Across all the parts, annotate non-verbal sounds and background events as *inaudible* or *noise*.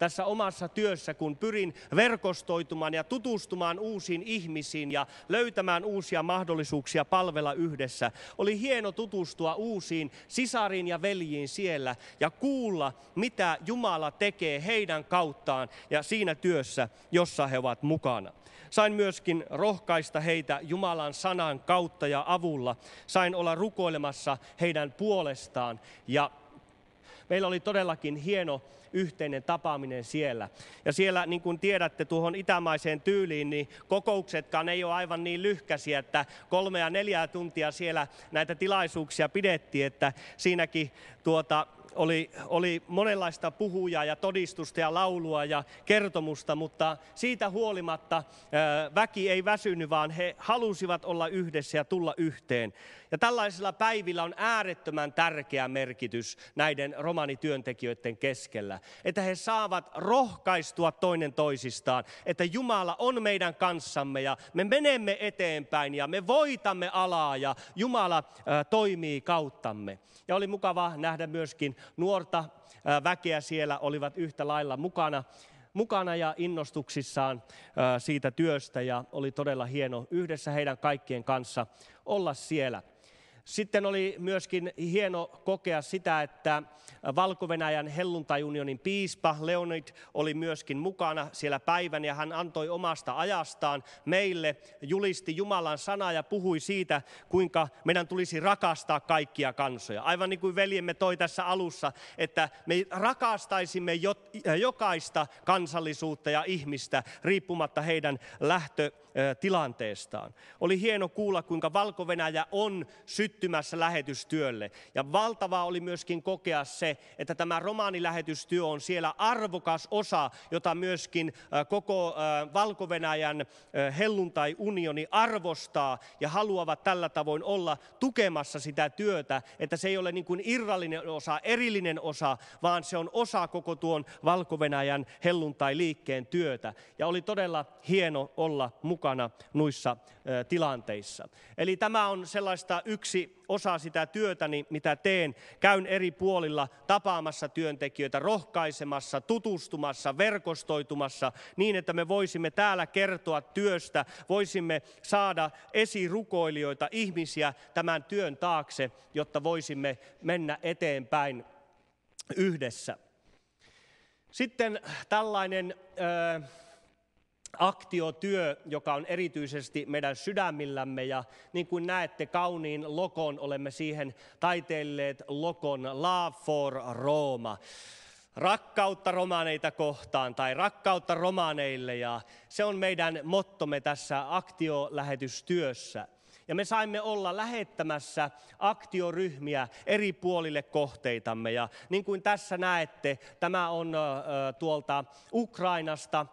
tässä omassa työssä, kun pyrin verkostoitumaan ja tutustumaan uusiin ihmisiin ja löytämään uusia mahdollisuuksia palvella yhdessä. Oli hieno tutustua uusiin sisariin ja veljiin siellä ja kuulla, mitä Jumala tekee heidän kauttaan ja siinä työssä, jossa he ovat mukana. Sain myöskin rohkaista heitä Jumalan sanan kautta ja avulla. Sain olla rukoilemassa heidän puolestaan. Ja meillä oli todellakin hieno yhteinen tapaaminen siellä. Ja siellä, niin kuin tiedätte, tuohon itämaiseen tyyliin, niin kokouksetkaan ei ole aivan niin lyhkäsiä, että kolmea neljää tuntia siellä näitä tilaisuuksia pidettiin, että siinäkin tuota, oli, oli monenlaista puhujaa ja todistusta ja laulua ja kertomusta, mutta siitä huolimatta väki ei väsynyt, vaan he halusivat olla yhdessä ja tulla yhteen. Ja tällaisilla päivillä on äärettömän tärkeä merkitys näiden romanityöntekijöiden keskellä, että he saavat rohkaistua toinen toisistaan, että Jumala on meidän kanssamme ja me menemme eteenpäin ja me voitamme alaa ja Jumala toimii kauttamme. Ja oli mukava nähdä myöskin nuorta väkeä siellä, olivat yhtä lailla mukana mukana ja innostuksissaan siitä työstä ja oli todella hieno yhdessä heidän kaikkien kanssa olla siellä. Sitten oli myöskin hieno kokea sitä, että Valko-Venäjän helluntajunionin piispa Leonid oli myöskin mukana siellä päivän ja hän antoi omasta ajastaan meille, julisti Jumalan sanaa ja puhui siitä, kuinka meidän tulisi rakastaa kaikkia kansoja. Aivan niin kuin veljemme toi tässä alussa, että me rakastaisimme jokaista kansallisuutta ja ihmistä riippumatta heidän lähtö tilanteestaan. Oli hieno kuulla, kuinka valko on syttymässä lähetystyölle. Ja valtavaa oli myöskin kokea se, että tämä romaanilähetystyö on siellä arvokas osa, jota myöskin koko valko helluntai-unioni arvostaa ja haluavat tällä tavoin olla tukemassa sitä työtä, että se ei ole niin kuin irrallinen osa, erillinen osa, vaan se on osa koko tuon valko helluntai-liikkeen työtä. Ja oli todella hieno olla mukana mukana nuissa tilanteissa. Eli tämä on sellaista yksi osa sitä työtäni, mitä teen. Käyn eri puolilla tapaamassa työntekijöitä, rohkaisemassa, tutustumassa, verkostoitumassa niin, että me voisimme täällä kertoa työstä, voisimme saada esirukoilijoita, ihmisiä tämän työn taakse, jotta voisimme mennä eteenpäin yhdessä. Sitten tällainen... äh, aktiotyö, joka on erityisesti meidän sydämillämme. Ja niin kuin näette kauniin lokon, olemme siihen taiteilleet lokon Love for Roma. Rakkautta romaaneita kohtaan tai rakkautta romaaneille ja se on meidän mottomme tässä aktiolähetystyössä. Ja me saimme olla lähettämässä aktioryhmiä eri puolille kohteitamme. Ja niin kuin tässä näette, tämä on tuolta Ukrainasta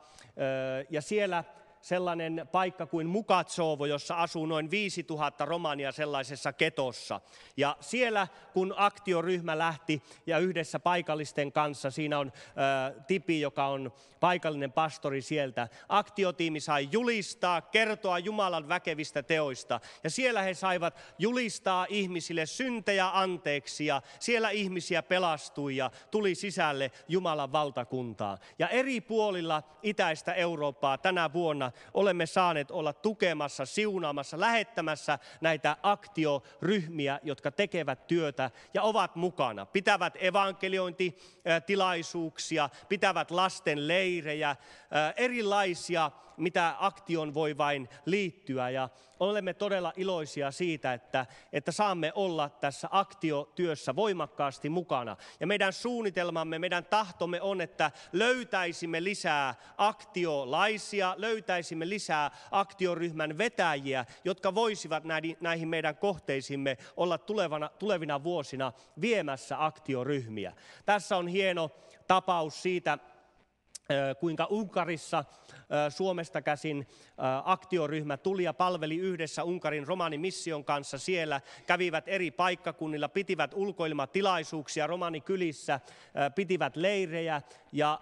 ja siellä sellainen paikka kuin Mukatsovo, jossa asuu noin 5000 romania sellaisessa ketossa. Ja siellä, kun aktioryhmä lähti ja yhdessä paikallisten kanssa, siinä on ä, Tipi, joka on paikallinen pastori sieltä, aktiotiimi sai julistaa, kertoa Jumalan väkevistä teoista. Ja siellä he saivat julistaa ihmisille syntejä anteeksi ja siellä ihmisiä pelastui ja tuli sisälle Jumalan valtakuntaa. Ja eri puolilla itäistä Eurooppaa tänä vuonna olemme saaneet olla tukemassa, siunaamassa, lähettämässä näitä aktioryhmiä, jotka tekevät työtä ja ovat mukana. Pitävät evankeliointitilaisuuksia, pitävät lasten leirejä, erilaisia, mitä aktion voi vain liittyä. Ja olemme todella iloisia siitä, että, että saamme olla tässä aktiotyössä voimakkaasti mukana. Ja meidän suunnitelmamme, meidän tahtomme on, että löytäisimme lisää aktiolaisia, löytäisimme lisää aktioryhmän vetäjiä, jotka voisivat näihin meidän kohteisimme olla tulevana, tulevina vuosina viemässä aktioryhmiä. Tässä on hieno tapaus siitä, kuinka Unkarissa Suomesta käsin aktioryhmä tuli ja palveli yhdessä Unkarin romanimission kanssa siellä, kävivät eri paikkakunnilla, pitivät ulkoilmatilaisuuksia romanikylissä, pitivät leirejä ja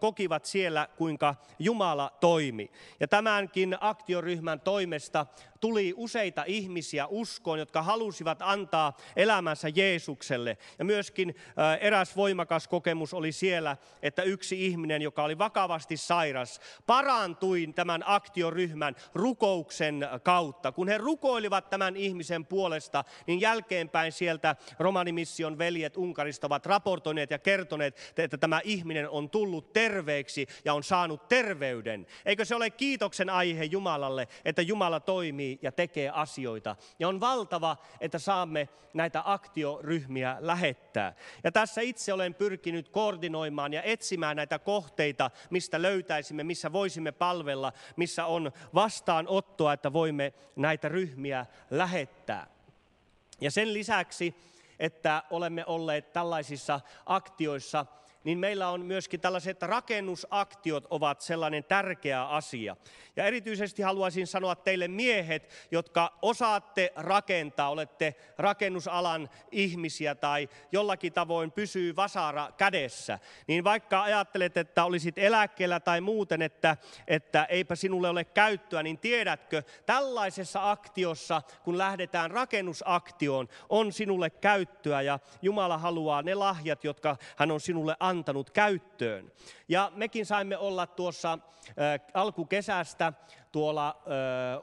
kokivat siellä, kuinka Jumala toimi. Ja tämänkin aktioryhmän toimesta tuli useita ihmisiä uskoon, jotka halusivat antaa elämänsä Jeesukselle. Ja myöskin eräs voimakas kokemus oli siellä, että yksi ihminen, joka oli vakavasti sairas, parantui tämän aktioryhmän rukouksen kautta. Kun he rukoilivat tämän ihmisen puolesta, niin jälkeenpäin sieltä Romanimission veljet Unkarista ovat raportoineet ja kertoneet, että tämä ihminen ihminen on tullut terveeksi ja on saanut terveyden. Eikö se ole kiitoksen aihe Jumalalle, että Jumala toimii ja tekee asioita. Ja on valtava, että saamme näitä aktioryhmiä lähettää. Ja tässä itse olen pyrkinyt koordinoimaan ja etsimään näitä kohteita, mistä löytäisimme, missä voisimme palvella, missä on vastaanottoa, että voimme näitä ryhmiä lähettää. Ja sen lisäksi, että olemme olleet tällaisissa aktioissa niin meillä on myöskin tällaiset rakennusaktiot ovat sellainen tärkeä asia. Ja erityisesti haluaisin sanoa teille miehet, jotka osaatte rakentaa, olette rakennusalan ihmisiä tai jollakin tavoin pysyy vasara kädessä, niin vaikka ajattelet, että olisit eläkkeellä tai muuten, että, että eipä sinulle ole käyttöä, niin tiedätkö, tällaisessa aktiossa, kun lähdetään rakennusaktioon, on sinulle käyttöä ja Jumala haluaa ne lahjat, jotka hän on sinulle antanut antanut käyttöön. Ja mekin saimme olla tuossa alkukesästä tuolla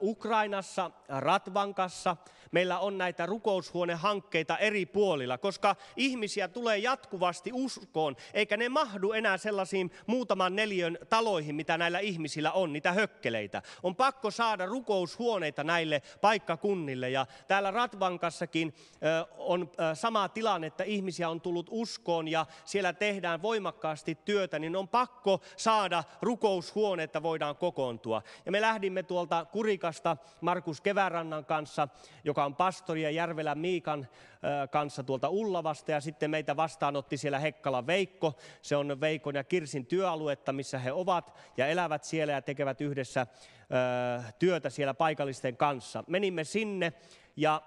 Ukrainassa, Ratvankassa, meillä on näitä rukoushuonehankkeita eri puolilla, koska ihmisiä tulee jatkuvasti uskoon, eikä ne mahdu enää sellaisiin muutaman neljön taloihin, mitä näillä ihmisillä on, niitä hökkeleitä. On pakko saada rukoushuoneita näille paikkakunnille ja täällä Ratvankassakin on sama tilanne, että ihmisiä on tullut uskoon ja siellä tehdään voimakkaasti työtä, niin on pakko saada rukoushuone, että voidaan kokoontua. Ja me lähdimme tuolta Kurikasta Markus Kevärannan kanssa, joka joka on pastori ja Järvelän Miikan kanssa tuolta Ullavasta ja sitten meitä vastaanotti siellä Hekkala Veikko. Se on Veikon ja Kirsin työaluetta, missä he ovat ja elävät siellä ja tekevät yhdessä työtä siellä paikallisten kanssa. Menimme sinne ja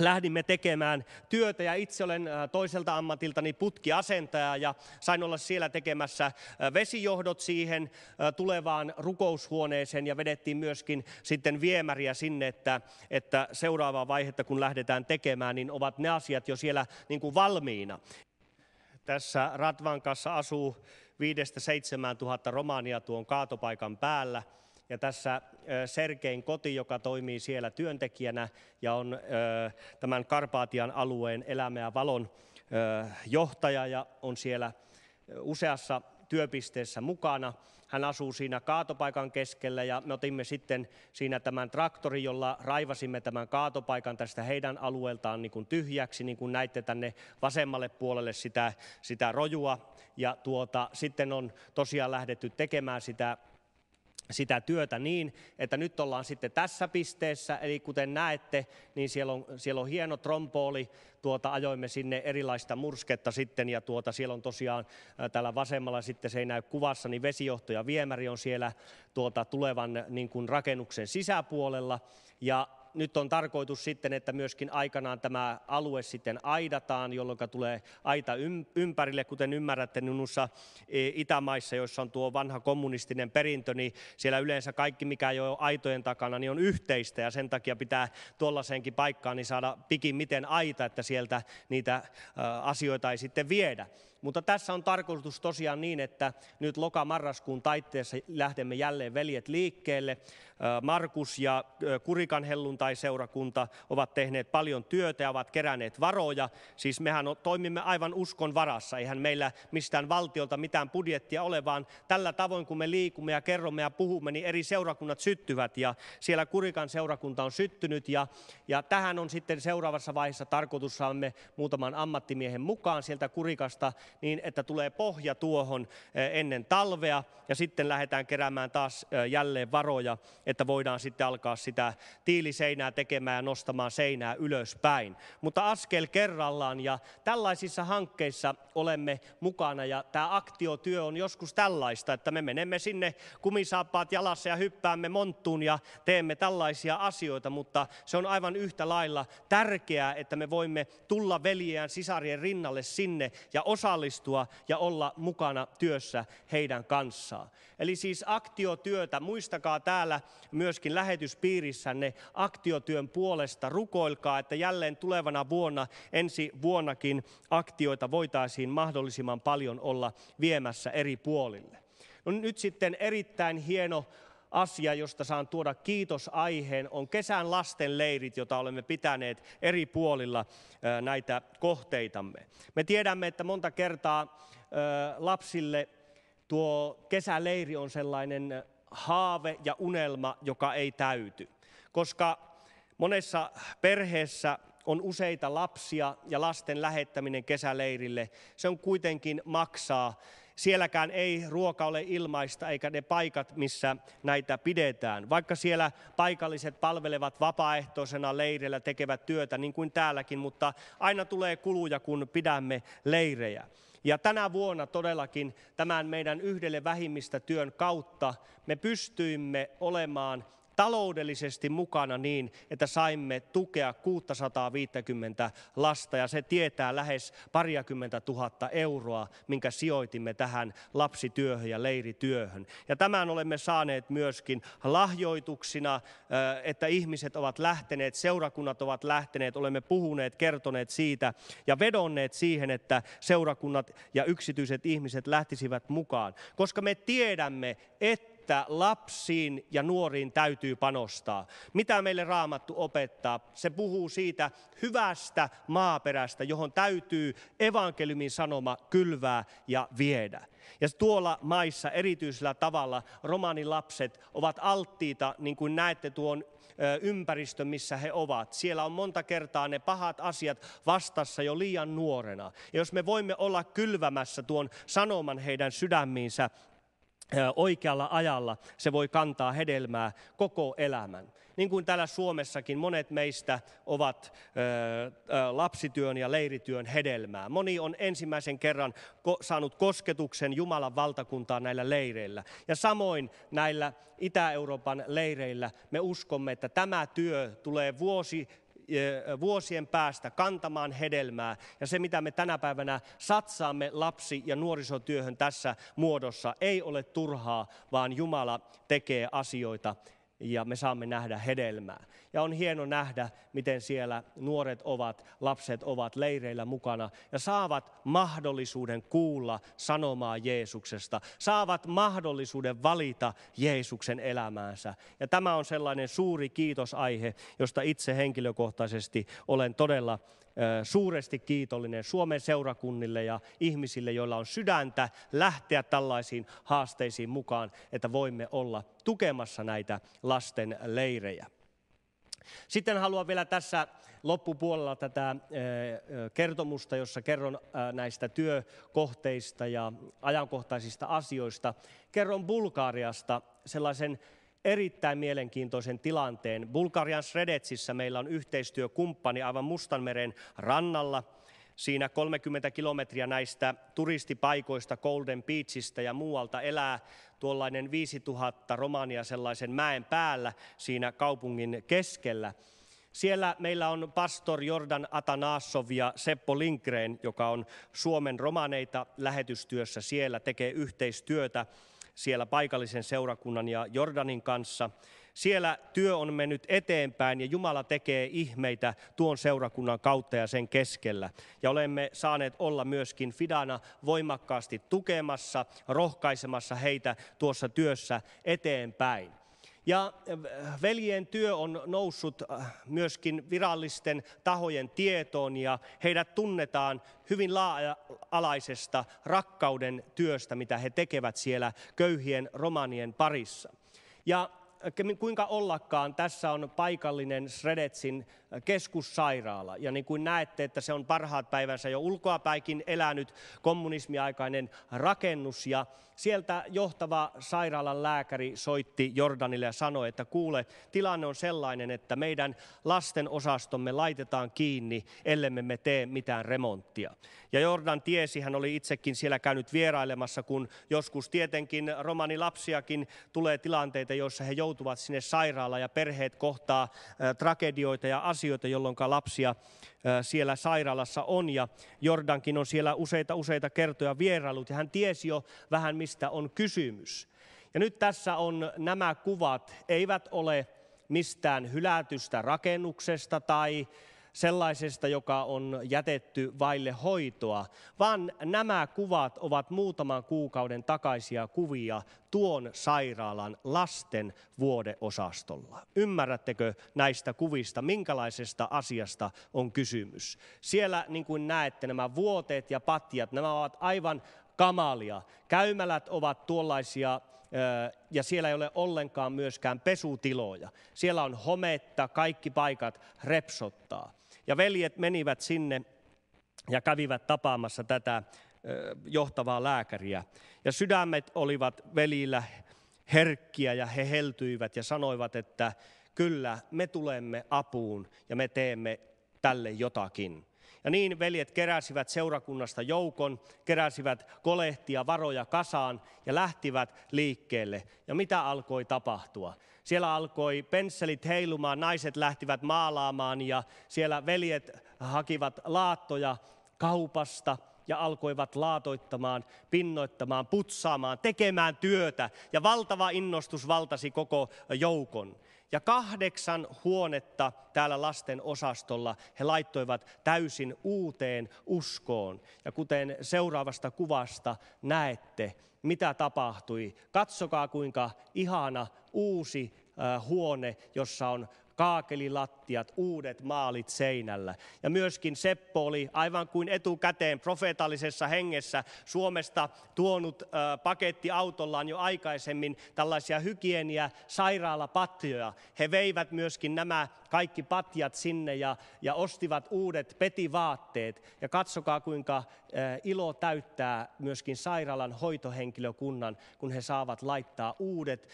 lähdimme tekemään työtä ja itse olen äh, toiselta ammatiltani putkiasentaja ja sain olla siellä tekemässä äh, vesijohdot siihen äh, tulevaan rukoushuoneeseen ja vedettiin myöskin sitten viemäriä sinne, että, että seuraavaa vaihetta kun lähdetään tekemään, niin ovat ne asiat jo siellä niin kuin valmiina. Tässä Ratvan kanssa asuu 5-7 tuhatta romaania tuon kaatopaikan päällä – ja tässä Sergein koti, joka toimii siellä työntekijänä ja on tämän Karpaatian alueen elämä ja valon johtaja ja on siellä useassa työpisteessä mukana. Hän asuu siinä kaatopaikan keskellä ja me otimme sitten siinä tämän traktorin, jolla raivasimme tämän kaatopaikan tästä heidän alueeltaan niin kuin tyhjäksi, niin kuin näitte tänne vasemmalle puolelle sitä, sitä rojua. Ja tuota, sitten on tosiaan lähdetty tekemään sitä sitä työtä niin, että nyt ollaan sitten tässä pisteessä, eli kuten näette, niin siellä on, siellä on hieno trompooli, tuota, ajoimme sinne erilaista mursketta sitten, ja tuota, siellä on tosiaan täällä vasemmalla sitten, se ei näy kuvassa, niin vesijohto ja viemäri on siellä tuota, tulevan niin kuin rakennuksen sisäpuolella, ja nyt on tarkoitus sitten, että myöskin aikanaan tämä alue sitten aidataan, jolloin tulee aita ympärille. Kuten ymmärrätte, niin noissa e, itämaissa, joissa on tuo vanha kommunistinen perintö, niin siellä yleensä kaikki, mikä ei ole aitojen takana, niin on yhteistä ja sen takia pitää tuollaiseenkin paikkaan niin saada pikin miten aita, että sieltä niitä asioita ei sitten viedä. Mutta tässä on tarkoitus tosiaan niin, että nyt lokamarraskuun taitteessa lähdemme jälleen veljet liikkeelle. Markus ja Kurikan helluntai-seurakunta ovat tehneet paljon työtä ja ovat keränneet varoja. Siis mehän toimimme aivan uskon varassa. Eihän meillä mistään valtiolta mitään budjettia ole, vaan tällä tavoin kun me liikumme ja kerromme ja puhumme, niin eri seurakunnat syttyvät. Ja siellä Kurikan seurakunta on syttynyt ja, ja tähän on sitten seuraavassa vaiheessa tarkoitus saamme muutaman ammattimiehen mukaan sieltä Kurikasta niin, että tulee pohja tuohon ennen talvea ja sitten lähdetään keräämään taas jälleen varoja, että voidaan sitten alkaa sitä tiiliseinää tekemään ja nostamaan seinää ylöspäin. Mutta askel kerrallaan ja tällaisissa hankkeissa olemme mukana ja tämä aktiotyö on joskus tällaista, että me menemme sinne kumisaappaat jalassa ja hyppäämme monttuun ja teemme tällaisia asioita, mutta se on aivan yhtä lailla tärkeää, että me voimme tulla veljeään sisarien rinnalle sinne ja osallistua osallistua ja olla mukana työssä heidän kanssaan. Eli siis aktiotyötä, muistakaa täällä myöskin lähetyspiirissänne aktiotyön puolesta, rukoilkaa, että jälleen tulevana vuonna, ensi vuonnakin aktioita voitaisiin mahdollisimman paljon olla viemässä eri puolille. No nyt sitten erittäin hieno asia, josta saan tuoda kiitosaiheen, on kesän lastenleirit, joita olemme pitäneet eri puolilla näitä kohteitamme. Me tiedämme, että monta kertaa lapsille tuo kesäleiri on sellainen haave ja unelma, joka ei täyty, koska monessa perheessä on useita lapsia ja lasten lähettäminen kesäleirille, se on kuitenkin maksaa sielläkään ei ruoka ole ilmaista, eikä ne paikat, missä näitä pidetään. Vaikka siellä paikalliset palvelevat vapaaehtoisena leirillä, tekevät työtä niin kuin täälläkin, mutta aina tulee kuluja, kun pidämme leirejä. Ja tänä vuonna todellakin tämän meidän yhdelle vähimmistä työn kautta me pystyimme olemaan taloudellisesti mukana niin, että saimme tukea 650 lasta ja se tietää lähes pariakymmentä tuhatta euroa, minkä sijoitimme tähän lapsityöhön ja leirityöhön. Ja tämän olemme saaneet myöskin lahjoituksina, että ihmiset ovat lähteneet, seurakunnat ovat lähteneet, olemme puhuneet, kertoneet siitä ja vedonneet siihen, että seurakunnat ja yksityiset ihmiset lähtisivät mukaan, koska me tiedämme, että että lapsiin ja nuoriin täytyy panostaa. Mitä meille raamattu opettaa? Se puhuu siitä hyvästä maaperästä, johon täytyy evankeliumin sanoma kylvää ja viedä. Ja tuolla maissa erityisellä tavalla romanilapset ovat alttiita, niin kuin näette tuon ympäristön, missä he ovat. Siellä on monta kertaa ne pahat asiat vastassa jo liian nuorena. Ja jos me voimme olla kylvämässä tuon sanoman heidän sydämiinsä, oikealla ajalla se voi kantaa hedelmää koko elämän. Niin kuin täällä Suomessakin monet meistä ovat lapsityön ja leirityön hedelmää. Moni on ensimmäisen kerran saanut kosketuksen Jumalan valtakuntaa näillä leireillä. Ja samoin näillä Itä-Euroopan leireillä me uskomme, että tämä työ tulee vuosi vuosien päästä kantamaan hedelmää. Ja se, mitä me tänä päivänä satsaamme lapsi- ja nuorisotyöhön tässä muodossa, ei ole turhaa, vaan Jumala tekee asioita ja me saamme nähdä hedelmää. Ja on hieno nähdä, miten siellä nuoret ovat, lapset ovat leireillä mukana ja saavat mahdollisuuden kuulla sanomaa Jeesuksesta. Saavat mahdollisuuden valita Jeesuksen elämäänsä. Ja tämä on sellainen suuri kiitosaihe, josta itse henkilökohtaisesti olen todella suuresti kiitollinen Suomen seurakunnille ja ihmisille, joilla on sydäntä lähteä tällaisiin haasteisiin mukaan, että voimme olla tukemassa näitä lasten leirejä. Sitten haluan vielä tässä loppupuolella tätä eh, eh, kertomusta, jossa kerron eh, näistä työkohteista ja ajankohtaisista asioista. Kerron Bulgaariasta sellaisen erittäin mielenkiintoisen tilanteen. Bulgarian Sredetsissä meillä on yhteistyökumppani aivan Mustanmeren rannalla – Siinä 30 kilometriä näistä turistipaikoista Golden Beachistä ja muualta elää tuollainen 5000 romania sellaisen mäen päällä siinä kaupungin keskellä. Siellä meillä on pastor Jordan Atanasov ja Seppo Linkreen, joka on Suomen romaneita lähetystyössä siellä, tekee yhteistyötä siellä paikallisen seurakunnan ja Jordanin kanssa. Siellä työ on mennyt eteenpäin ja Jumala tekee ihmeitä tuon seurakunnan kautta ja sen keskellä. Ja olemme saaneet olla myöskin Fidana voimakkaasti tukemassa, rohkaisemassa heitä tuossa työssä eteenpäin. Ja äh, veljen työ on noussut äh, myöskin virallisten tahojen tietoon ja heidät tunnetaan hyvin laaja-alaisesta rakkauden työstä, mitä he tekevät siellä köyhien romanien parissa. Ja kuinka ollakaan tässä on paikallinen Sredetsin keskussairaala. Ja niin kuin näette, että se on parhaat päivänsä jo ulkoapäikin elänyt kommunismiaikainen rakennus. Ja sieltä johtava sairaalan lääkäri soitti Jordanille ja sanoi, että kuule, tilanne on sellainen, että meidän lasten osastomme laitetaan kiinni, ellemme me tee mitään remonttia. Ja Jordan tiesi, hän oli itsekin siellä käynyt vierailemassa, kun joskus tietenkin romanilapsiakin tulee tilanteita, joissa he joutuvat sinne sairaalaan ja perheet kohtaa tragedioita ja asioita asioita, jolloin lapsia siellä sairaalassa on. Ja Jordankin on siellä useita useita kertoja vierailut ja hän tiesi jo vähän mistä on kysymys. Ja nyt tässä on nämä kuvat, eivät ole mistään hylätystä rakennuksesta tai sellaisesta, joka on jätetty vaille hoitoa, vaan nämä kuvat ovat muutaman kuukauden takaisia kuvia tuon sairaalan lasten vuodeosastolla. Ymmärrättekö näistä kuvista, minkälaisesta asiasta on kysymys? Siellä, niin kuin näette, nämä vuoteet ja patjat, nämä ovat aivan kamalia. Käymälät ovat tuollaisia ja siellä ei ole ollenkaan myöskään pesutiloja. Siellä on hometta, kaikki paikat repsottaa. Ja veljet menivät sinne ja kävivät tapaamassa tätä johtavaa lääkäriä. Ja sydämet olivat velillä herkkiä ja he heltyivät ja sanoivat, että kyllä me tulemme apuun ja me teemme tälle jotakin. Ja niin veljet keräsivät seurakunnasta joukon, keräsivät kolehtia varoja kasaan ja lähtivät liikkeelle. Ja mitä alkoi tapahtua? Siellä alkoi pensselit heilumaan, naiset lähtivät maalaamaan ja siellä veljet hakivat laattoja kaupasta ja alkoivat laatoittamaan, pinnoittamaan, putsaamaan, tekemään työtä. Ja valtava innostus valtasi koko joukon ja kahdeksan huonetta täällä lasten osastolla he laittoivat täysin uuteen uskoon. Ja kuten seuraavasta kuvasta näette, mitä tapahtui. Katsokaa kuinka ihana uusi äh, huone, jossa on kaakelilattiat, uudet maalit seinällä. Ja myöskin Seppo oli aivan kuin etukäteen profeetallisessa hengessä Suomesta tuonut paketti autollaan jo aikaisemmin tällaisia hygienia sairaalapatjoja. He veivät myöskin nämä kaikki patjat sinne ja, ja ostivat uudet petivaatteet. Ja katsokaa, kuinka eh, ilo täyttää myöskin sairaalan hoitohenkilökunnan, kun he saavat laittaa uudet eh,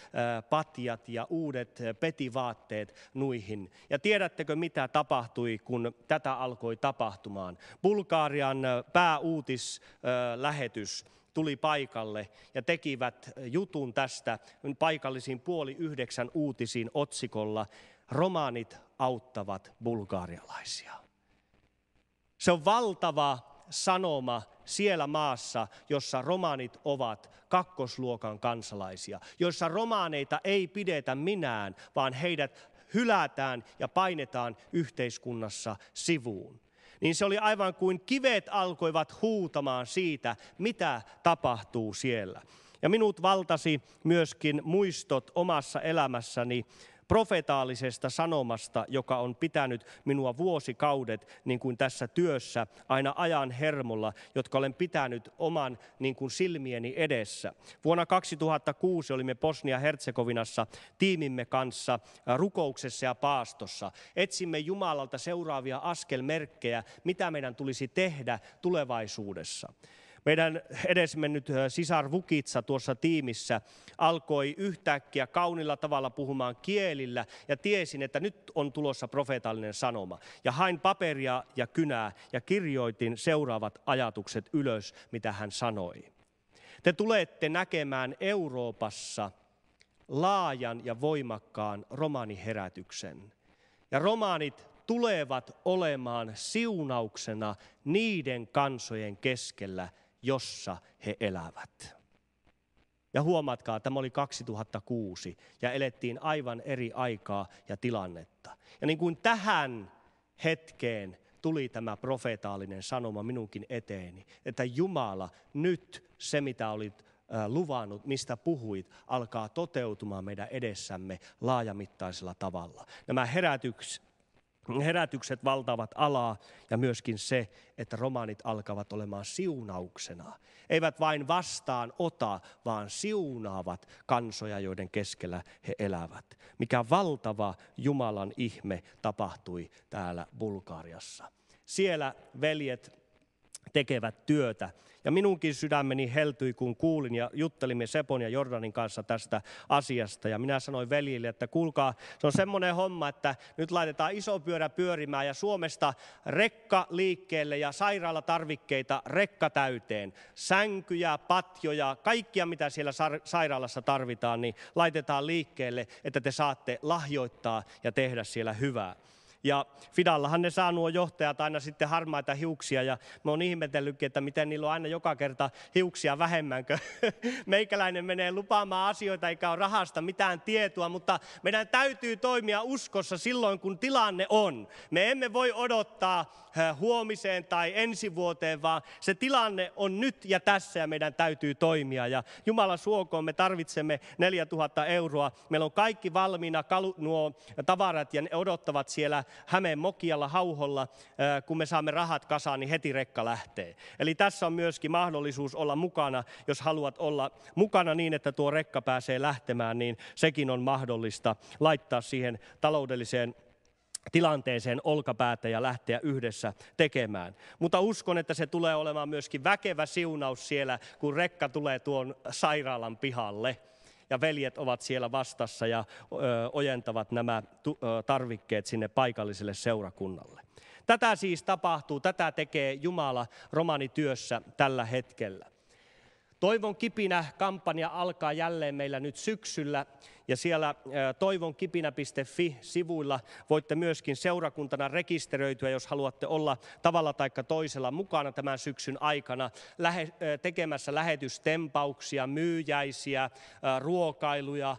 patjat ja uudet eh, petivaatteet nuihin. Ja tiedättekö, mitä tapahtui, kun tätä alkoi tapahtumaan? Bulgarian pääuutislähetys tuli paikalle ja tekivät jutun tästä paikallisiin puoli yhdeksän uutisiin otsikolla Romaanit auttavat bulgaarialaisia. Se on valtava sanoma siellä maassa, jossa romanit ovat kakkosluokan kansalaisia, jossa romaaneita ei pidetä minään, vaan heidät hylätään ja painetaan yhteiskunnassa sivuun. Niin se oli aivan kuin kivet alkoivat huutamaan siitä, mitä tapahtuu siellä. Ja minut valtasi myöskin muistot omassa elämässäni profetaalisesta sanomasta, joka on pitänyt minua vuosikaudet niin kuin tässä työssä aina ajan hermolla, jotka olen pitänyt oman niin kuin silmieni edessä. Vuonna 2006 olimme Bosnia-Herzegovinassa tiimimme kanssa äh, rukouksessa ja paastossa. Etsimme Jumalalta seuraavia askelmerkkejä, mitä meidän tulisi tehdä tulevaisuudessa. Meidän edesmennyt sisar Vukitsa tuossa tiimissä alkoi yhtäkkiä kaunilla tavalla puhumaan kielillä ja tiesin, että nyt on tulossa profeetallinen sanoma. Ja hain paperia ja kynää ja kirjoitin seuraavat ajatukset ylös, mitä hän sanoi. Te tulette näkemään Euroopassa laajan ja voimakkaan romaaniherätyksen. Ja romaanit tulevat olemaan siunauksena niiden kansojen keskellä, jossa he elävät. Ja huomatkaa, tämä oli 2006 ja elettiin aivan eri aikaa ja tilannetta. Ja niin kuin tähän hetkeen tuli tämä profetaalinen sanoma minunkin eteeni, että Jumala, nyt se mitä olit luvannut, mistä puhuit, alkaa toteutumaan meidän edessämme laajamittaisella tavalla. Nämä herätyks, herätykset valtavat alaa ja myöskin se, että romaanit alkavat olemaan siunauksena. Eivät vain vastaan ota, vaan siunaavat kansoja, joiden keskellä he elävät. Mikä valtava Jumalan ihme tapahtui täällä Bulgaariassa. Siellä veljet tekevät työtä. Ja minunkin sydämeni heltyi, kun kuulin ja juttelimme Sepon ja Jordanin kanssa tästä asiasta. Ja minä sanoin veljille, että kuulkaa, se on semmoinen homma, että nyt laitetaan iso pyörä pyörimään ja Suomesta rekka liikkeelle ja sairaalatarvikkeita rekka täyteen. Sänkyjä, patjoja, kaikkia mitä siellä sairaalassa tarvitaan, niin laitetaan liikkeelle, että te saatte lahjoittaa ja tehdä siellä hyvää. Ja Fidallahan ne saa nuo johtajat aina sitten harmaita hiuksia ja mä oon ihmetellytkin, että miten niillä on aina joka kerta hiuksia vähemmänkö. *laughs* Meikäläinen menee lupaamaan asioita eikä ole rahasta mitään tietoa, mutta meidän täytyy toimia uskossa silloin, kun tilanne on. Me emme voi odottaa huomiseen tai ensi vuoteen, vaan se tilanne on nyt ja tässä ja meidän täytyy toimia. Ja Jumala suokoon, me tarvitsemme 4000 euroa. Meillä on kaikki valmiina, kalu, nuo tavarat ja ne odottavat siellä Hämeen Mokialla, Hauholla, kun me saamme rahat kasaan, niin heti rekka lähtee. Eli tässä on myöskin mahdollisuus olla mukana, jos haluat olla mukana niin, että tuo rekka pääsee lähtemään, niin sekin on mahdollista laittaa siihen taloudelliseen tilanteeseen olkapäätä ja lähteä yhdessä tekemään. Mutta uskon, että se tulee olemaan myöskin väkevä siunaus siellä, kun rekka tulee tuon sairaalan pihalle ja veljet ovat siellä vastassa ja ojentavat nämä tarvikkeet sinne paikalliselle seurakunnalle. Tätä siis tapahtuu, tätä tekee Jumala romanityössä tällä hetkellä. Toivon kipinä kampanja alkaa jälleen meillä nyt syksyllä ja siellä toivonkipinä.fi-sivuilla voitte myöskin seurakuntana rekisteröityä, jos haluatte olla tavalla tai toisella mukana tämän syksyn aikana lähe, tekemässä lähetystempauksia, myyjäisiä, ruokailuja,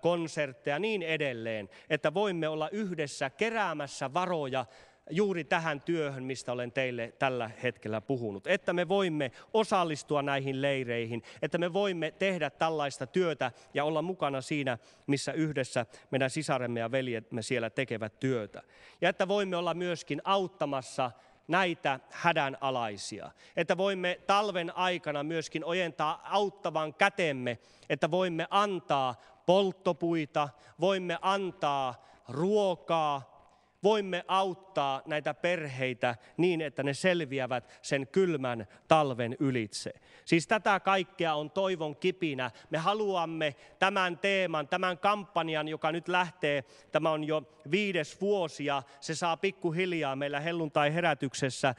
konsertteja ja niin edelleen, että voimme olla yhdessä keräämässä varoja juuri tähän työhön, mistä olen teille tällä hetkellä puhunut. Että me voimme osallistua näihin leireihin, että me voimme tehdä tällaista työtä ja olla mukana siinä, missä yhdessä meidän sisaremme ja veljemme siellä tekevät työtä. Ja että voimme olla myöskin auttamassa näitä hädänalaisia. Että voimme talven aikana myöskin ojentaa auttavan kätemme, että voimme antaa polttopuita, voimme antaa ruokaa, voimme auttaa näitä perheitä niin, että ne selviävät sen kylmän talven ylitse. Siis tätä kaikkea on toivon kipinä. Me haluamme tämän teeman, tämän kampanjan, joka nyt lähtee, tämä on jo viides vuosi ja se saa pikkuhiljaa meillä helluntai herätyksessä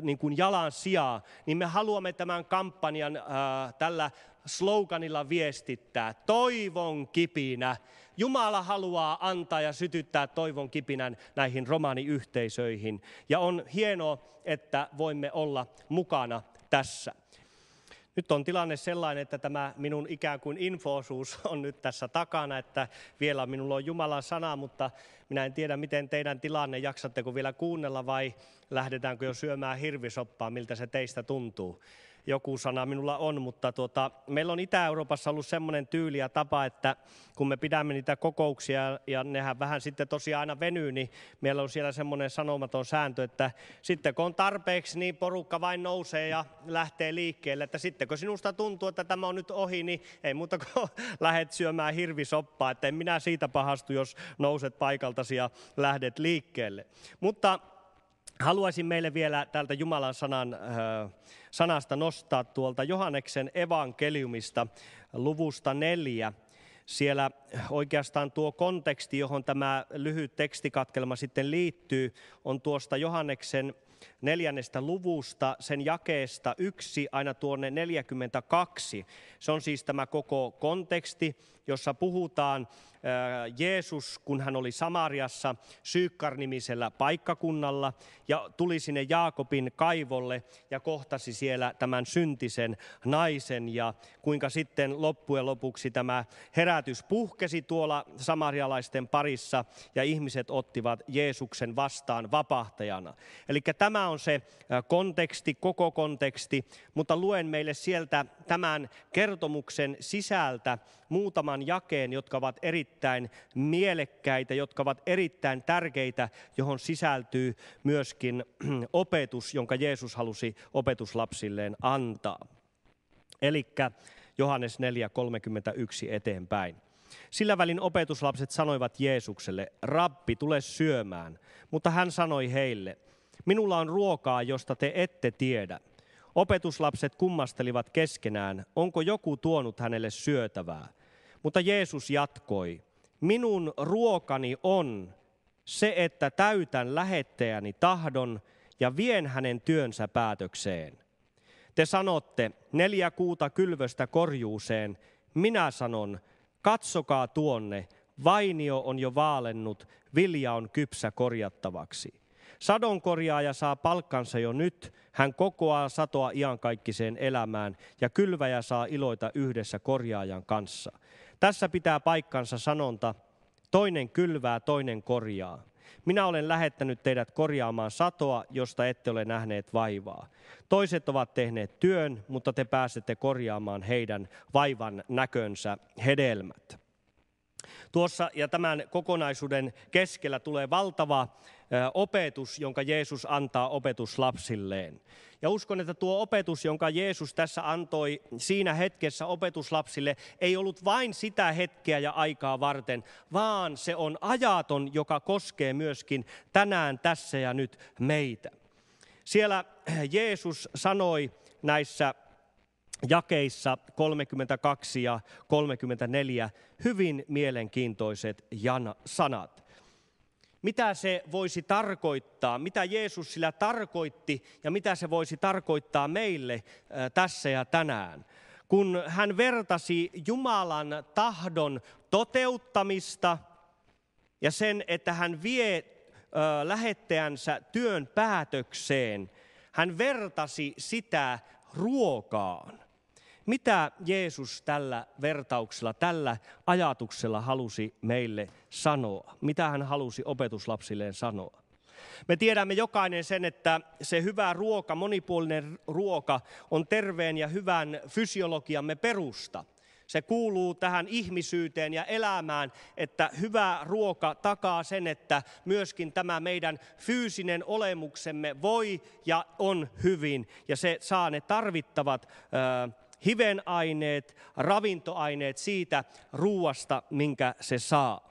niin kuin jalan sijaa, niin me haluamme tämän kampanjan tällä sloganilla viestittää. Toivon kipinä Jumala haluaa antaa ja sytyttää toivon kipinän näihin romaaniyhteisöihin. Ja on hienoa, että voimme olla mukana tässä. Nyt on tilanne sellainen, että tämä minun ikään kuin infoosuus on nyt tässä takana, että vielä minulla on Jumalan sana, mutta minä en tiedä, miten teidän tilanne, jaksatteko vielä kuunnella vai lähdetäänkö jo syömään hirvisoppaa, miltä se teistä tuntuu joku sana minulla on, mutta tuota, meillä on Itä-Euroopassa ollut semmoinen tyyli ja tapa, että kun me pidämme niitä kokouksia ja nehän vähän sitten tosiaan aina venyy, niin meillä on siellä semmoinen sanomaton sääntö, että sitten kun on tarpeeksi, niin porukka vain nousee ja lähtee liikkeelle, että sitten kun sinusta tuntuu, että tämä on nyt ohi, niin ei muuta kuin *laughs* lähdet syömään hirvisoppaa, että en minä siitä pahastu, jos nouset paikaltasi ja lähdet liikkeelle. Mutta haluaisin meille vielä täältä Jumalan sanan äh, sanasta nostaa tuolta Johanneksen evankeliumista luvusta neljä. Siellä oikeastaan tuo konteksti, johon tämä lyhyt tekstikatkelma sitten liittyy, on tuosta Johanneksen neljännestä luvusta, sen jakeesta yksi aina tuonne 42. Se on siis tämä koko konteksti, jossa puhutaan Jeesus, kun hän oli Samariassa Syykkar-nimisellä paikkakunnalla ja tuli sinne Jaakobin kaivolle ja kohtasi siellä tämän syntisen naisen ja kuinka sitten loppujen lopuksi tämä herätys puhkesi tuolla samarialaisten parissa ja ihmiset ottivat Jeesuksen vastaan vapahtajana. Eli tämä on se konteksti, koko konteksti, mutta luen meille sieltä tämän kertomuksen sisältä muutaman jakeen, jotka ovat erittäin mielekkäitä, jotka ovat erittäin tärkeitä, johon sisältyy myöskin *clears throat* opetus, jonka Jeesus halusi opetuslapsilleen antaa. Eli Johannes 4.31 eteenpäin. Sillä välin opetuslapset sanoivat Jeesukselle, rappi tule syömään. Mutta hän sanoi heille, minulla on ruokaa, josta te ette tiedä. Opetuslapset kummastelivat keskenään, onko joku tuonut hänelle syötävää. Mutta Jeesus jatkoi, minun ruokani on se, että täytän lähettäjäni tahdon ja vien hänen työnsä päätökseen. Te sanotte, neljä kuuta kylvöstä korjuuseen, minä sanon, katsokaa tuonne, vainio on jo vaalennut, vilja on kypsä korjattavaksi. Sadonkorjaaja saa palkkansa jo nyt, hän kokoaa satoa iankaikkiseen elämään ja kylväjä saa iloita yhdessä korjaajan kanssa. Tässä pitää paikkansa sanonta, toinen kylvää, toinen korjaa. Minä olen lähettänyt teidät korjaamaan satoa, josta ette ole nähneet vaivaa. Toiset ovat tehneet työn, mutta te pääsette korjaamaan heidän vaivan näkönsä hedelmät. Tuossa ja tämän kokonaisuuden keskellä tulee valtava opetus, jonka Jeesus antaa opetuslapsilleen. Ja uskon, että tuo opetus, jonka Jeesus tässä antoi siinä hetkessä opetuslapsille, ei ollut vain sitä hetkeä ja aikaa varten, vaan se on ajaton, joka koskee myöskin tänään, tässä ja nyt meitä. Siellä Jeesus sanoi näissä jakeissa 32 ja 34 hyvin mielenkiintoiset sanat. Mitä se voisi tarkoittaa, mitä Jeesus sillä tarkoitti ja mitä se voisi tarkoittaa meille äh, tässä ja tänään. Kun hän vertasi Jumalan tahdon toteuttamista ja sen, että hän vie äh, lähettäjänsä työn päätökseen, hän vertasi sitä ruokaan. Mitä Jeesus tällä vertauksella, tällä ajatuksella halusi meille sanoa? Mitä hän halusi opetuslapsilleen sanoa? Me tiedämme jokainen sen, että se hyvä ruoka, monipuolinen ruoka, on terveen ja hyvän fysiologiamme perusta. Se kuuluu tähän ihmisyyteen ja elämään, että hyvä ruoka takaa sen, että myöskin tämä meidän fyysinen olemuksemme voi ja on hyvin. Ja se saa ne tarvittavat äh, hivenaineet, ravintoaineet siitä ruuasta, minkä se saa.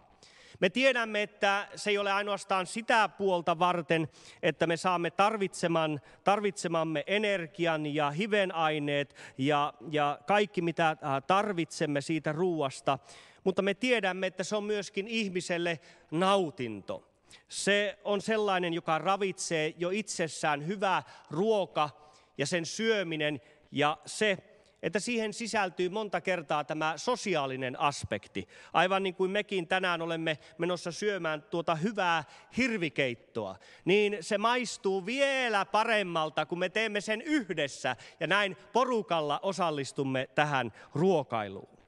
Me tiedämme, että se ei ole ainoastaan sitä puolta varten, että me saamme tarvitseman, tarvitsemamme energian ja hivenaineet ja, ja kaikki, mitä äh, tarvitsemme siitä ruuasta, mutta me tiedämme, että se on myöskin ihmiselle nautinto. Se on sellainen, joka ravitsee jo itsessään hyvä ruoka ja sen syöminen, ja se että siihen sisältyy monta kertaa tämä sosiaalinen aspekti. Aivan niin kuin mekin tänään olemme menossa syömään tuota hyvää hirvikeittoa, niin se maistuu vielä paremmalta, kun me teemme sen yhdessä ja näin porukalla osallistumme tähän ruokailuun.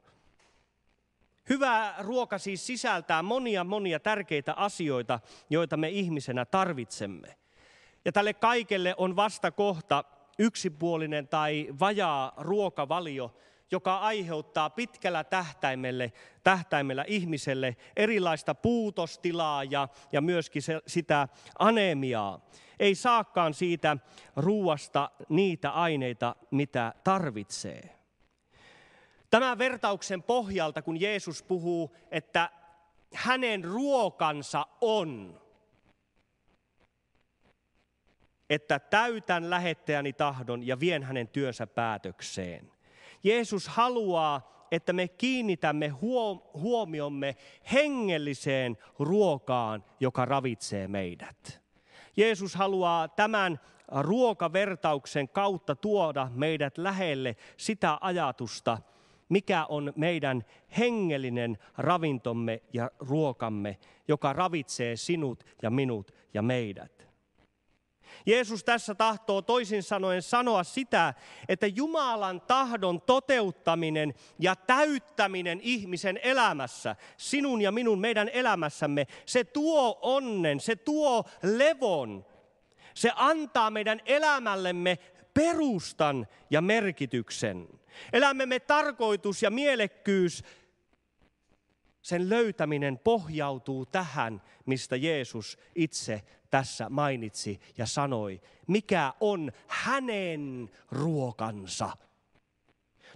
Hyvä ruoka siis sisältää monia monia tärkeitä asioita, joita me ihmisenä tarvitsemme. Ja tälle kaikelle on vasta kohta yksipuolinen tai vajaa ruokavalio, joka aiheuttaa pitkällä tähtäimellä, tähtäimellä ihmiselle erilaista puutostilaa ja, ja myöskin se, sitä anemiaa. Ei saakaan siitä ruuasta niitä aineita, mitä tarvitsee. Tämän vertauksen pohjalta, kun Jeesus puhuu, että hänen ruokansa on, että täytän lähettäjäni tahdon ja vien hänen työnsä päätökseen. Jeesus haluaa, että me kiinnitämme huomiomme hengelliseen ruokaan, joka ravitsee meidät. Jeesus haluaa tämän ruokavertauksen kautta tuoda meidät lähelle sitä ajatusta, mikä on meidän hengellinen ravintomme ja ruokamme, joka ravitsee sinut ja minut ja meidät. Jeesus tässä tahtoo toisin sanoen sanoa sitä, että Jumalan tahdon toteuttaminen ja täyttäminen ihmisen elämässä, sinun ja minun meidän elämässämme, se tuo onnen, se tuo levon, se antaa meidän elämällemme perustan ja merkityksen. Elämämme tarkoitus ja mielekkyys, sen löytäminen pohjautuu tähän, mistä Jeesus itse tässä mainitsi ja sanoi, mikä on hänen ruokansa.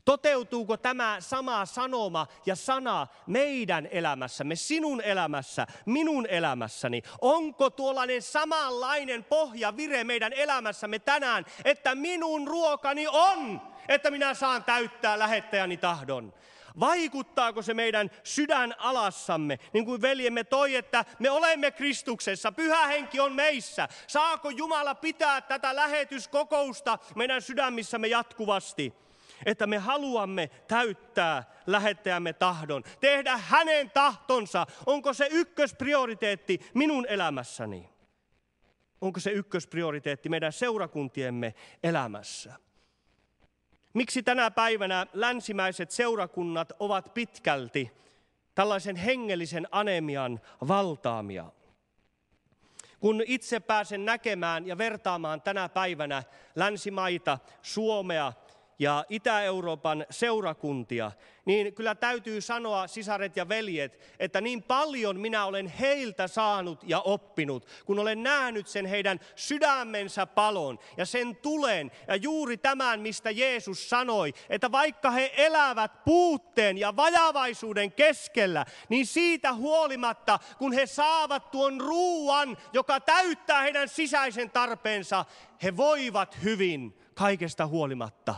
Toteutuuko tämä sama sanoma ja sana meidän elämässämme, sinun elämässä, minun elämässäni? Onko tuollainen samanlainen pohjavire meidän elämässämme tänään, että minun ruokani on, että minä saan täyttää lähettäjäni tahdon? Vaikuttaako se meidän sydän alassamme, niin kuin veljemme toi, että me olemme Kristuksessa, pyhä henki on meissä. Saako Jumala pitää tätä lähetyskokousta meidän sydämissämme jatkuvasti? Että me haluamme täyttää lähettäjämme tahdon, tehdä hänen tahtonsa. Onko se ykkösprioriteetti minun elämässäni? Onko se ykkösprioriteetti meidän seurakuntiemme elämässä? Miksi tänä päivänä länsimäiset seurakunnat ovat pitkälti tällaisen hengellisen anemian valtaamia? Kun itse pääsen näkemään ja vertaamaan tänä päivänä länsimaita, Suomea ja Itä-Euroopan seurakuntia, niin kyllä täytyy sanoa, sisaret ja veljet, että niin paljon minä olen heiltä saanut ja oppinut, kun olen nähnyt sen heidän sydämensä palon ja sen tulen ja juuri tämän, mistä Jeesus sanoi, että vaikka he elävät puutteen ja vajavaisuuden keskellä, niin siitä huolimatta, kun he saavat tuon ruuan, joka täyttää heidän sisäisen tarpeensa, he voivat hyvin kaikesta huolimatta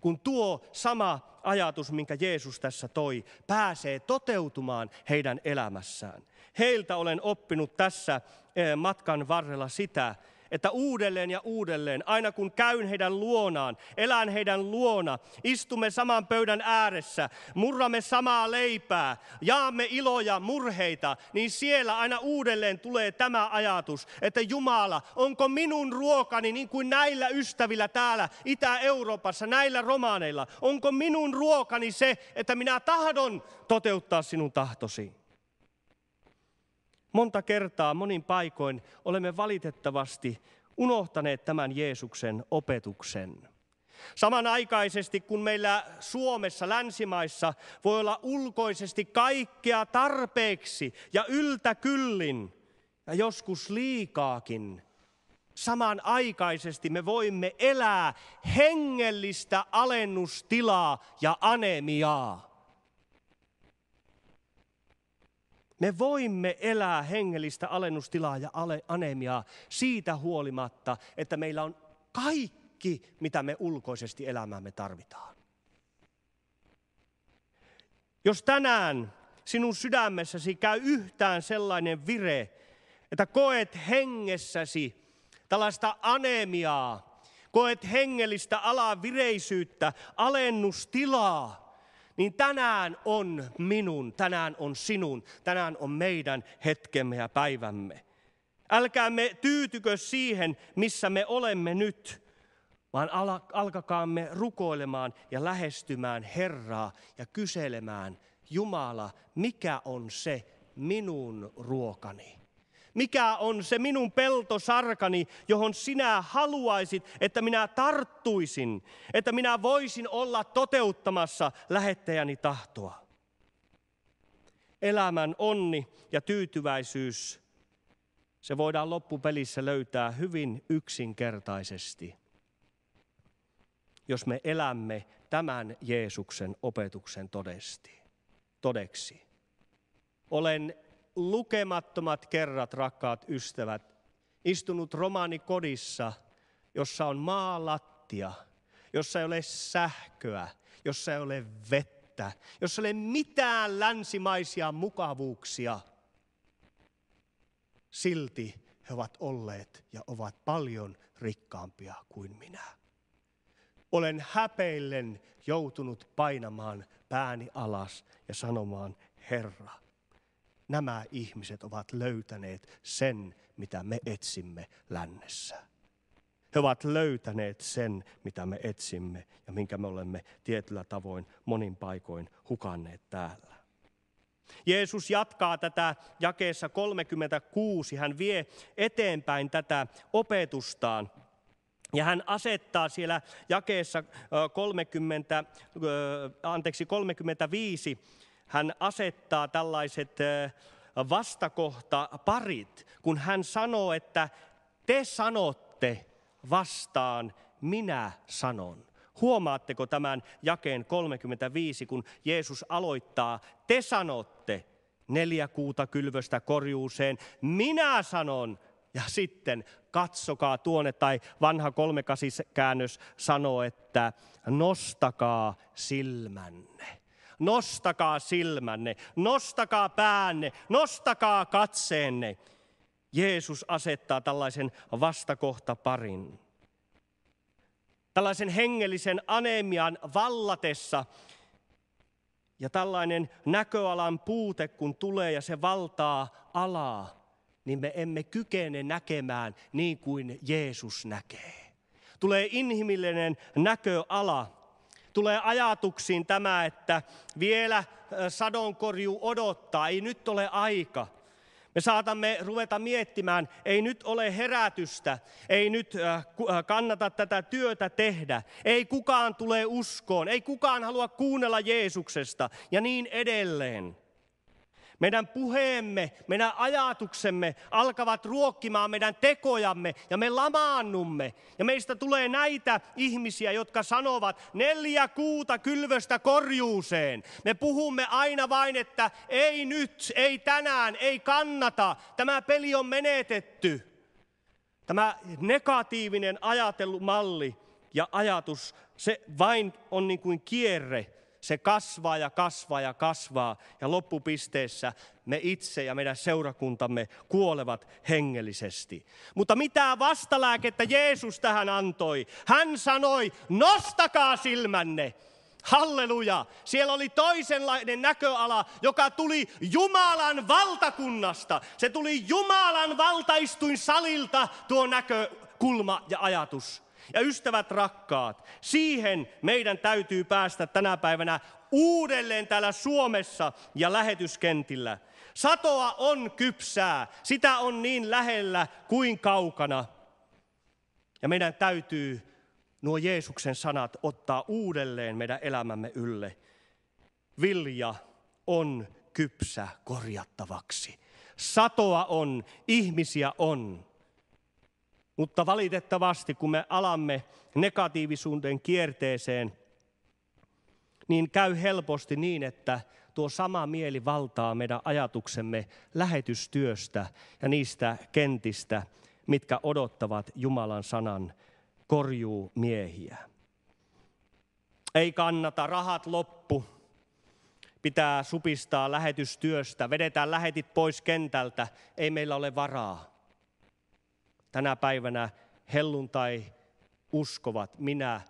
kun tuo sama ajatus, minkä Jeesus tässä toi, pääsee toteutumaan heidän elämässään. Heiltä olen oppinut tässä eh, matkan varrella sitä, että uudelleen ja uudelleen, aina kun käyn heidän luonaan, elän heidän luona, istumme saman pöydän ääressä, murramme samaa leipää, jaamme iloja, murheita, niin siellä aina uudelleen tulee tämä ajatus, että Jumala, onko minun ruokani niin kuin näillä ystävillä täällä Itä-Euroopassa, näillä romaaneilla, onko minun ruokani se, että minä tahdon toteuttaa sinun tahtosi? Monta kertaa, monin paikoin, olemme valitettavasti unohtaneet tämän Jeesuksen opetuksen. Samanaikaisesti kun meillä Suomessa, länsimaissa voi olla ulkoisesti kaikkea tarpeeksi ja yltäkyllin ja joskus liikaakin, samanaikaisesti me voimme elää hengellistä alennustilaa ja anemiaa. Me voimme elää hengellistä alennustilaa ja ale- anemiaa siitä huolimatta, että meillä on kaikki, mitä me ulkoisesti elämäämme tarvitaan. Jos tänään sinun sydämessäsi käy yhtään sellainen vire, että koet hengessäsi tällaista anemiaa, koet hengellistä alavireisyyttä, alennustilaa, niin tänään on minun, tänään on sinun, tänään on meidän hetkemme ja päivämme. Älkäämme tyytykö siihen, missä me olemme nyt, vaan alkakaamme rukoilemaan ja lähestymään Herraa ja kyselemään, Jumala, mikä on se minun ruokani? mikä on se minun peltosarkani, johon sinä haluaisit, että minä tarttuisin, että minä voisin olla toteuttamassa lähettäjäni tahtoa. Elämän onni ja tyytyväisyys, se voidaan loppupelissä löytää hyvin yksinkertaisesti, jos me elämme tämän Jeesuksen opetuksen todesti, todeksi. Olen lukemattomat kerrat, rakkaat ystävät, istunut romani kodissa, jossa on maalattia, jossa ei ole sähköä, jossa ei ole vettä, jossa ei ole mitään länsimaisia mukavuuksia. Silti he ovat olleet ja ovat paljon rikkaampia kuin minä. Olen häpeillen joutunut painamaan pääni alas ja sanomaan, Herra, nämä ihmiset ovat löytäneet sen, mitä me etsimme lännessä. He ovat löytäneet sen, mitä me etsimme ja minkä me olemme tietyllä tavoin monin paikoin hukanneet täällä. Jeesus jatkaa tätä jakeessa 36. Hän vie eteenpäin tätä opetustaan. Ja hän asettaa siellä jakeessa 30, anteeksi, 35 hän asettaa tällaiset vastakohta parit, kun hän sanoo, että te sanotte vastaan, minä sanon. Huomaatteko tämän jakeen 35, kun Jeesus aloittaa, te sanotte neljä kuuta kylvöstä korjuuseen, minä sanon, ja sitten katsokaa tuonne, tai vanha kolmekasikäännös sanoo, että nostakaa silmänne nostakaa silmänne, nostakaa päänne, nostakaa katseenne. Jeesus asettaa tällaisen vastakohta parin. Tällaisen hengellisen anemian vallatessa ja tällainen näköalan puute, kun tulee ja se valtaa alaa, niin me emme kykene näkemään niin kuin Jeesus näkee. Tulee inhimillinen näköala, tulee ajatuksiin tämä, että vielä sadonkorjuu odottaa, ei nyt ole aika. Me saatamme ruveta miettimään, ei nyt ole herätystä, ei nyt kannata tätä työtä tehdä, ei kukaan tule uskoon, ei kukaan halua kuunnella Jeesuksesta ja niin edelleen. Meidän puheemme, meidän ajatuksemme alkavat ruokkimaan meidän tekojamme ja me lamaannumme. Ja meistä tulee näitä ihmisiä, jotka sanovat neljä kuuta kylvöstä korjuuseen. Me puhumme aina vain, että ei nyt, ei tänään, ei kannata, tämä peli on menetetty. Tämä negatiivinen ajatelumalli ja ajatus, se vain on niin kuin kierre, se kasvaa ja kasvaa ja kasvaa. Ja loppupisteessä me itse ja meidän seurakuntamme kuolevat hengellisesti. Mutta mitä vastalääkettä Jeesus tähän antoi? Hän sanoi, nostakaa silmänne. Halleluja! Siellä oli toisenlainen näköala, joka tuli Jumalan valtakunnasta. Se tuli Jumalan valtaistuin salilta tuo näkökulma ja ajatus. Ja ystävät rakkaat, siihen meidän täytyy päästä tänä päivänä uudelleen täällä Suomessa ja lähetyskentillä. Satoa on kypsää, sitä on niin lähellä kuin kaukana. Ja meidän täytyy nuo Jeesuksen sanat ottaa uudelleen meidän elämämme ylle. Vilja on kypsä korjattavaksi. Satoa on, ihmisiä on. Mutta valitettavasti, kun me alamme negatiivisuuden kierteeseen, niin käy helposti niin, että tuo sama mieli valtaa meidän ajatuksemme lähetystyöstä ja niistä kentistä, mitkä odottavat Jumalan sanan korjuu miehiä. Ei kannata, rahat loppu. Pitää supistaa lähetystyöstä, vedetään lähetit pois kentältä, ei meillä ole varaa tänä päivänä helluntai uskovat, minä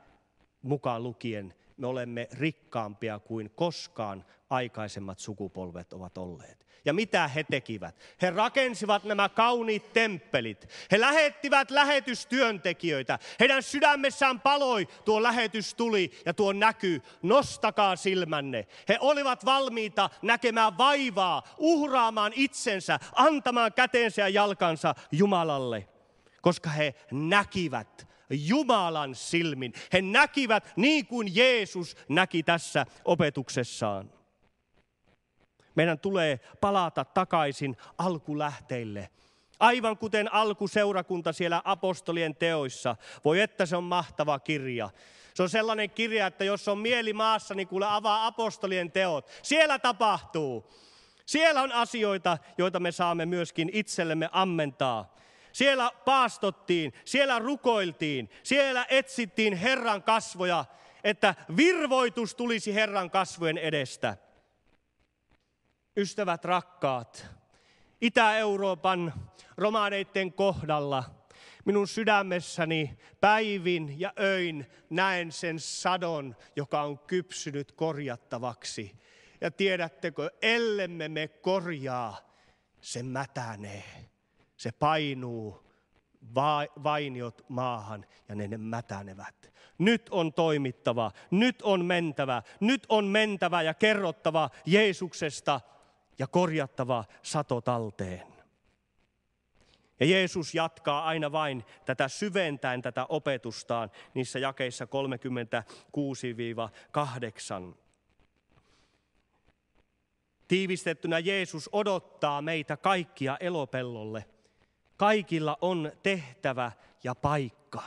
mukaan lukien, me olemme rikkaampia kuin koskaan aikaisemmat sukupolvet ovat olleet. Ja mitä he tekivät? He rakensivat nämä kauniit temppelit. He lähettivät lähetystyöntekijöitä. Heidän sydämessään paloi, tuo lähetys tuli ja tuo näky. Nostakaa silmänne. He olivat valmiita näkemään vaivaa, uhraamaan itsensä, antamaan kätensä ja jalkansa Jumalalle koska he näkivät Jumalan silmin. He näkivät niin kuin Jeesus näki tässä opetuksessaan. Meidän tulee palata takaisin alkulähteille. Aivan kuten alkuseurakunta siellä apostolien teoissa. Voi että se on mahtava kirja. Se on sellainen kirja, että jos on mieli maassa, niin kuule avaa apostolien teot. Siellä tapahtuu. Siellä on asioita, joita me saamme myöskin itsellemme ammentaa. Siellä paastottiin, siellä rukoiltiin, siellä etsittiin Herran kasvoja, että virvoitus tulisi Herran kasvojen edestä. Ystävät rakkaat, Itä-Euroopan romaaneiden kohdalla minun sydämessäni päivin ja öin näen sen sadon, joka on kypsynyt korjattavaksi. Ja tiedättekö, ellemme me korjaa, se mätänee se painuu vainiot maahan ja ne mätänevät. Nyt on toimittava, nyt on mentävä, nyt on mentävä ja kerrottava Jeesuksesta ja korjattava sato talteen. Ja Jeesus jatkaa aina vain tätä syventäen tätä opetustaan niissä jakeissa 36-8. Tiivistettynä Jeesus odottaa meitä kaikkia elopellolle – Kaikilla on tehtävä ja paikka.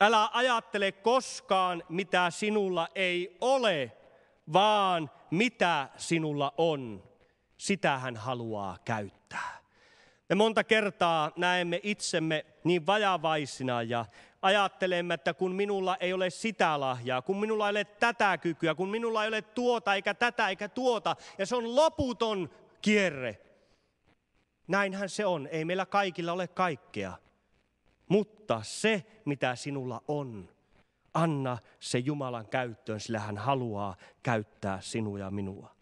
Älä ajattele koskaan, mitä sinulla ei ole, vaan mitä sinulla on. Sitä hän haluaa käyttää. Me monta kertaa näemme itsemme niin vajavaisina ja ajattelemme, että kun minulla ei ole sitä lahjaa, kun minulla ei ole tätä kykyä, kun minulla ei ole tuota eikä tätä eikä tuota, ja se on loputon kierre. Näinhän se on. Ei meillä kaikilla ole kaikkea. Mutta se, mitä sinulla on, anna se Jumalan käyttöön, sillä hän haluaa käyttää sinua ja minua.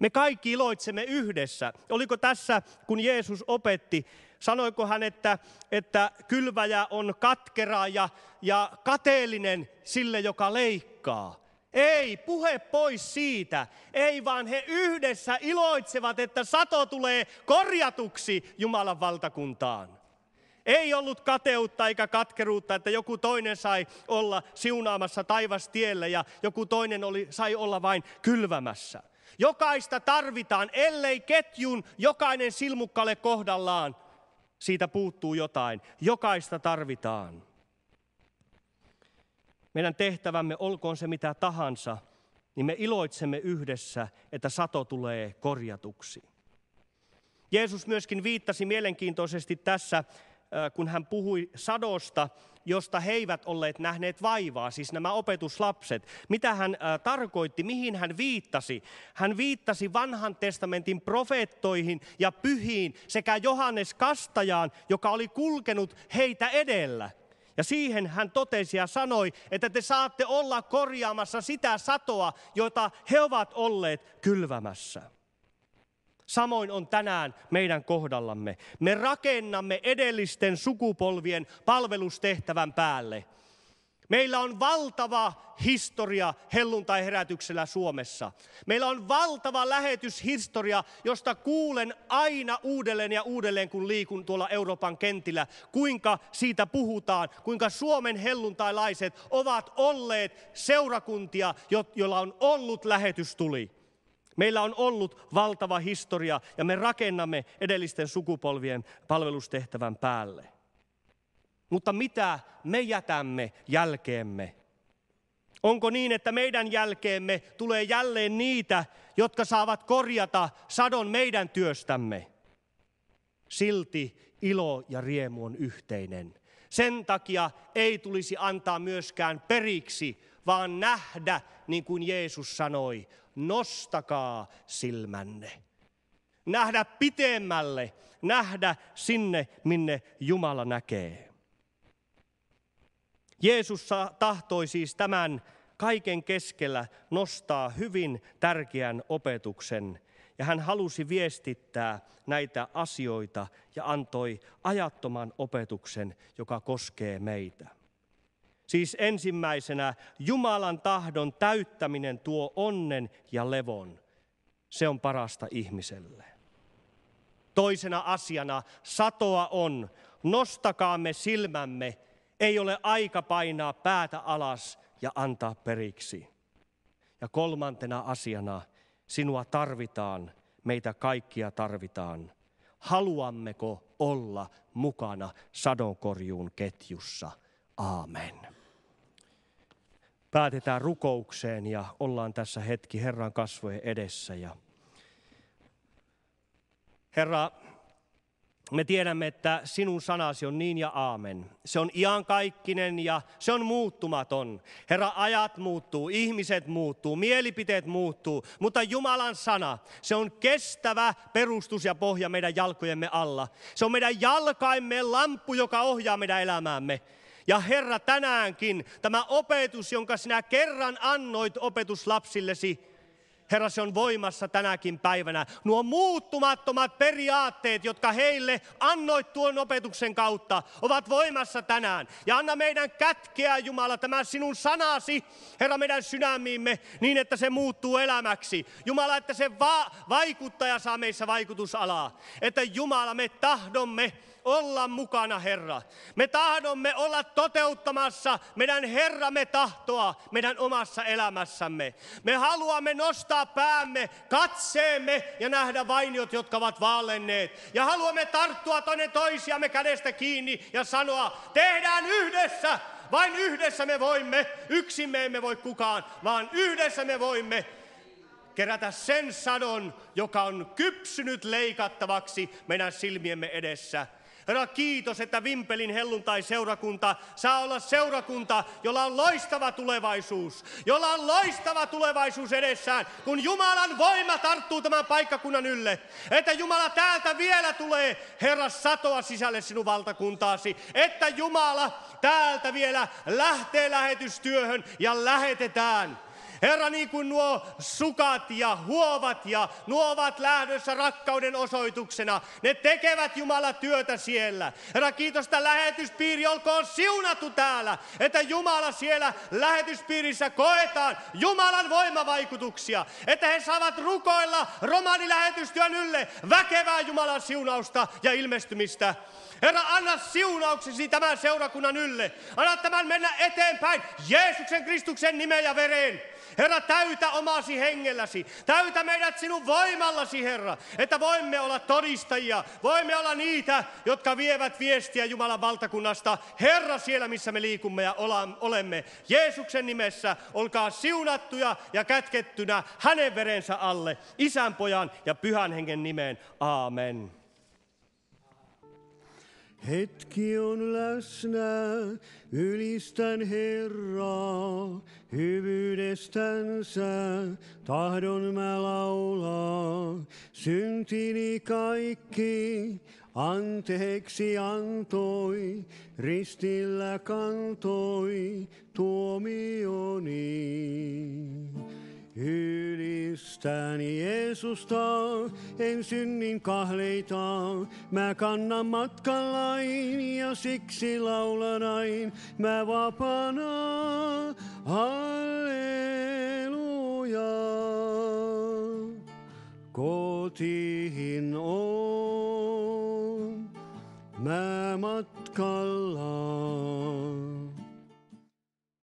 Me kaikki iloitsemme yhdessä. Oliko tässä, kun Jeesus opetti, sanoiko hän, että, että kylväjä on katkera ja, ja kateellinen sille, joka leikkaa? Ei, puhe pois siitä. Ei, vaan he yhdessä iloitsevat, että sato tulee korjatuksi Jumalan valtakuntaan. Ei ollut kateutta eikä katkeruutta, että joku toinen sai olla siunaamassa taivastiellä ja joku toinen oli, sai olla vain kylvämässä. Jokaista tarvitaan, ellei ketjun jokainen silmukkale kohdallaan. Siitä puuttuu jotain. Jokaista tarvitaan meidän tehtävämme olkoon se mitä tahansa, niin me iloitsemme yhdessä, että sato tulee korjatuksi. Jeesus myöskin viittasi mielenkiintoisesti tässä, äh, kun hän puhui sadosta, josta he eivät olleet nähneet vaivaa, siis nämä opetuslapset. Mitä hän äh, tarkoitti, mihin hän viittasi? Hän viittasi vanhan testamentin profeettoihin ja pyhiin sekä Johannes Kastajaan, joka oli kulkenut heitä edellä – ja siihen hän totesi ja sanoi, että te saatte olla korjaamassa sitä satoa, jota he ovat olleet kylvämässä. Samoin on tänään meidän kohdallamme. Me rakennamme edellisten sukupolvien palvelustehtävän päälle – Meillä on valtava historia helluntaiherätyksellä Suomessa. Meillä on valtava lähetyshistoria, josta kuulen aina uudelleen ja uudelleen, kun liikun tuolla Euroopan kentillä, kuinka siitä puhutaan, kuinka Suomen helluntailaiset ovat olleet seurakuntia, joilla on ollut lähetystuli. Meillä on ollut valtava historia ja me rakennamme edellisten sukupolvien palvelustehtävän päälle. Mutta mitä me jätämme jälkeemme? Onko niin, että meidän jälkeemme tulee jälleen niitä, jotka saavat korjata sadon meidän työstämme? Silti ilo ja riemu on yhteinen. Sen takia ei tulisi antaa myöskään periksi, vaan nähdä, niin kuin Jeesus sanoi, nostakaa silmänne. Nähdä pitemmälle, nähdä sinne, minne Jumala näkee. Jeesus tahtoi siis tämän kaiken keskellä nostaa hyvin tärkeän opetuksen, ja hän halusi viestittää näitä asioita ja antoi ajattoman opetuksen, joka koskee meitä. Siis ensimmäisenä Jumalan tahdon täyttäminen tuo onnen ja levon. Se on parasta ihmiselle. Toisena asiana satoa on, nostakaamme silmämme ei ole aika painaa päätä alas ja antaa periksi. Ja kolmantena asiana, sinua tarvitaan, meitä kaikkia tarvitaan. Haluammeko olla mukana sadonkorjuun ketjussa? Aamen. Päätetään rukoukseen ja ollaan tässä hetki Herran kasvojen edessä. Ja Herra, me tiedämme, että sinun sanasi on niin ja aamen. Se on iankaikkinen ja se on muuttumaton. Herra, ajat muuttuu, ihmiset muuttuu, mielipiteet muuttuu, mutta Jumalan sana, se on kestävä perustus ja pohja meidän jalkojemme alla. Se on meidän jalkaimme lamppu, joka ohjaa meidän elämäämme. Ja Herra, tänäänkin tämä opetus, jonka sinä kerran annoit opetuslapsillesi, Herra, se on voimassa tänäkin päivänä. Nuo muuttumattomat periaatteet, jotka heille annoit tuon opetuksen kautta, ovat voimassa tänään. Ja anna meidän kätkeä, Jumala, tämä sinun sanasi, Herra, meidän sydämiimme, niin että se muuttuu elämäksi. Jumala, että se va- vaikuttaja saa meissä vaikutusalaa. Että Jumala, me tahdomme, olla mukana, Herra. Me tahdomme olla toteuttamassa meidän Herramme tahtoa meidän omassa elämässämme. Me haluamme nostaa päämme, katseemme ja nähdä vainiot, jotka ovat vaalenneet. Ja haluamme tarttua toinen toisiamme kädestä kiinni ja sanoa, tehdään yhdessä, vain yhdessä me voimme, yksin me emme voi kukaan, vaan yhdessä me voimme kerätä sen sadon, joka on kypsynyt leikattavaksi meidän silmiemme edessä. Herra, kiitos, että Vimpelin helluntai-seurakunta saa olla seurakunta, jolla on loistava tulevaisuus. Jolla on loistava tulevaisuus edessään, kun Jumalan voima tarttuu tämän paikkakunnan ylle. Että Jumala täältä vielä tulee, Herra, satoa sisälle sinun valtakuntaasi. Että Jumala täältä vielä lähtee lähetystyöhön ja lähetetään Herra, niin kuin nuo sukat ja huovat ja nuo ovat lähdössä rakkauden osoituksena, ne tekevät Jumala työtä siellä. Herra, kiitos, että lähetyspiiri olkoon siunattu täällä, että Jumala siellä lähetyspiirissä koetaan Jumalan voimavaikutuksia, että he saavat rukoilla romaanilähetystyön ylle väkevää Jumalan siunausta ja ilmestymistä. Herra, anna siunauksesi tämän seurakunnan ylle. Anna tämän mennä eteenpäin Jeesuksen Kristuksen nimeä ja vereen. Herra, täytä omasi hengelläsi. Täytä meidät sinun voimallasi, Herra, että voimme olla todistajia. Voimme olla niitä, jotka vievät viestiä Jumalan valtakunnasta. Herra, siellä missä me liikumme ja olemme. Jeesuksen nimessä olkaa siunattuja ja kätkettynä hänen verensä alle. Isän, pojan ja pyhän hengen nimeen. Amen. Hetki on läsnä, ylistän Herraa, hyvyydestänsä tahdon mä laulaa. Syntini kaikki anteeksi antoi, ristillä kantoi tuomioni. Ylistän Jeesusta, en synnin kahleita. Mä kannan matkallain ja siksi laulanain. Mä vapana. halleluja. Kotiin on, mä matkallaan.